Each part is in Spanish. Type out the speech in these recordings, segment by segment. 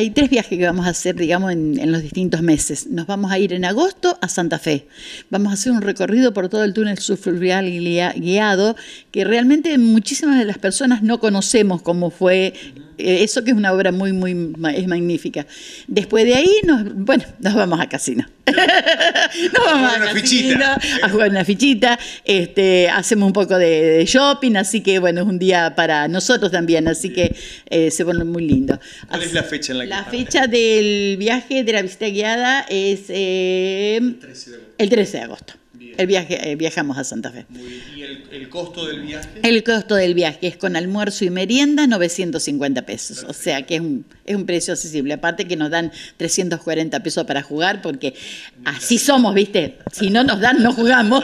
Hay tres viajes que vamos a hacer, digamos, en, los distintos meses. Nos vamos a ir en agosto a Santa Fe. Vamos a hacer un recorrido por todo el túnel subfluvial guiado, que realmente muchísimas de las personas no conocemos cómo fue eso que es una obra muy, muy, es magnífica. Después de ahí, nos, bueno, nos vamos a casino. nos vamos a, a jugar una fichita, este, hacemos un poco de, shopping, así que bueno, es un día para nosotros también, así que eh, se pone muy lindo. ¿Cuál es la fecha en la que La fecha del viaje de la visita guiada es eh, el 13 de agosto. El viaje, eh, viajamos a Santa Fe el costo del viaje? El costo del viaje es con almuerzo y merienda 950 pesos, o sea que es un, es un precio accesible. Aparte que nos dan 340 pesos para jugar porque así somos, ¿viste? Si no nos dan, no jugamos.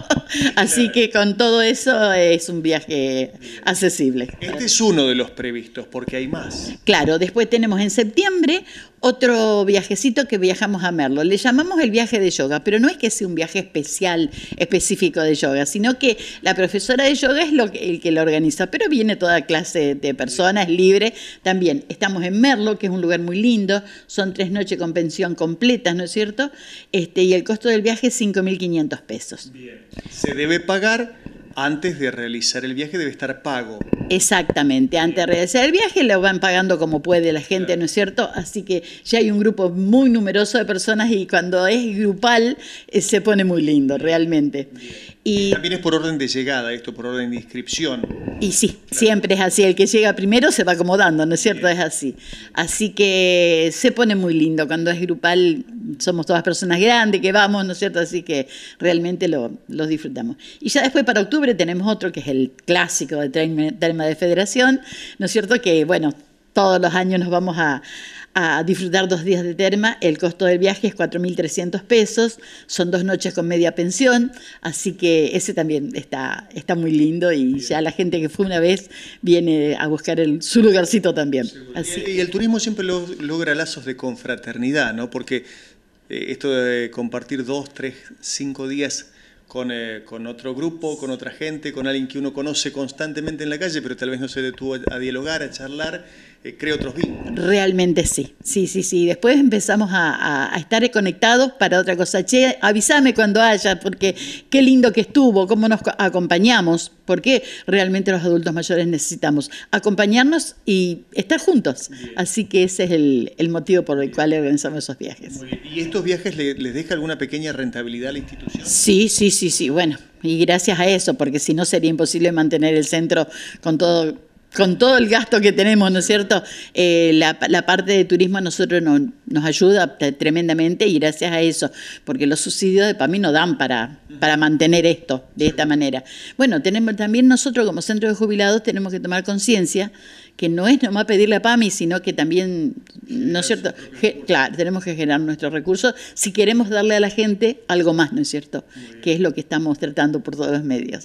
así que con todo eso es un viaje accesible. Este es uno de los previstos porque hay más. Claro, después tenemos en septiembre otro viajecito que viajamos a Merlo. Le llamamos el viaje de yoga, pero no es que sea un viaje especial, específico de yoga, sino que la profesora de yoga es lo que, el que lo organiza, pero viene toda clase de personas, libre también. Estamos en Merlo, que es un lugar muy lindo, son tres noches con pensión completas, ¿no es cierto? Este, y el costo del viaje es 5.500 pesos. Bien. Se debe pagar antes de realizar el viaje debe estar pago. Exactamente, antes de realizar el viaje lo van pagando como puede la gente, ¿no es cierto? Así que ya hay un grupo muy numeroso de personas y cuando es grupal eh, se pone muy lindo, realmente. Y, También es por orden de llegada, esto por orden de inscripción. Y sí, siempre es así. El que llega primero se va acomodando, ¿no es cierto? Es así. Así que se pone muy lindo. Cuando es grupal, somos todas personas grandes que vamos, ¿no es cierto? Así que realmente lo, disfrutamos. Y ya después para octubre tenemos otro que es el clásico de tema de Federación, ¿no es cierto? Que, bueno, todos los años nos vamos a, disfrutar dos días de terma, el costo del viaje es 4.300 pesos, son dos noches con media pensión, así que ese también está, muy lindo y ya la gente que fue una vez viene a buscar el, su lugarcito también. Y el turismo siempre logra lazos de confraternidad, ¿no? Porque eh, esto de compartir dos, tres, cinco días con, eh, con, otro grupo, con otra gente, con alguien que uno conoce constantemente en la calle, pero tal vez no se detuvo a, dialogar, a charlar, eh, crea otros vínculos. Realmente sí, sí, sí, sí. Después empezamos a, a estar conectados para otra cosa. Che, avísame cuando haya, porque qué lindo que estuvo, cómo nos acompañamos porque realmente los adultos mayores necesitamos acompañarnos y estar juntos. Así que ese es el, motivo por el cual organizamos esos viajes. ¿Y estos viajes les deja alguna pequeña rentabilidad a la institución? Sí, sí, sí, sí. Bueno, y gracias a eso, porque si no sería imposible mantener el centro con todo con todo el gasto que tenemos, ¿no es cierto? Eh, la, parte de turismo a nosotros nos ayuda tremendamente y gracias a eso, porque los subsidios de PAMI nos dan para, para mantener esto de esta manera. Bueno, tenemos también nosotros como centro de jubilados tenemos que tomar conciencia que no es nomás pedirle a PAMI, sino que también, ¿no es cierto? claro, tenemos que generar nuestros recursos si queremos darle a la gente algo más, ¿no es cierto? Que es lo que estamos tratando por todos los medios.